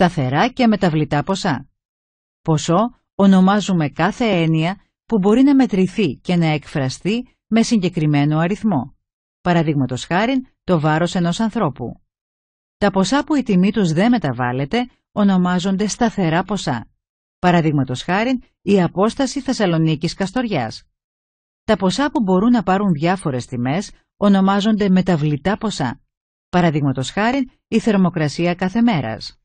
σταθερά και μεταβλητά ποσά. Ποσό ονομάζουμε κάθε έννοια που μπορεί να μετρηθεί και να εκφραστεί με συγκεκριμένο αριθμό. Παραδείγματος χάρη το βάρος ενός ανθρώπου. Τα ποσά που η τιμή τους δεν μεταβάλλεται ονομάζονται σταθερά ποσά. Παραδείγματος χάρη η αποσταση Θεσσαλονίκης Θεσσαλονίκης-Καστοριάς. Τα ποσά που μπορούν να πάρουν διάφορες τιμές ονομάζονται μεταβλητά ποσά. Παραδείγματος χάρη η θερμοκρασία κάθε μέρας.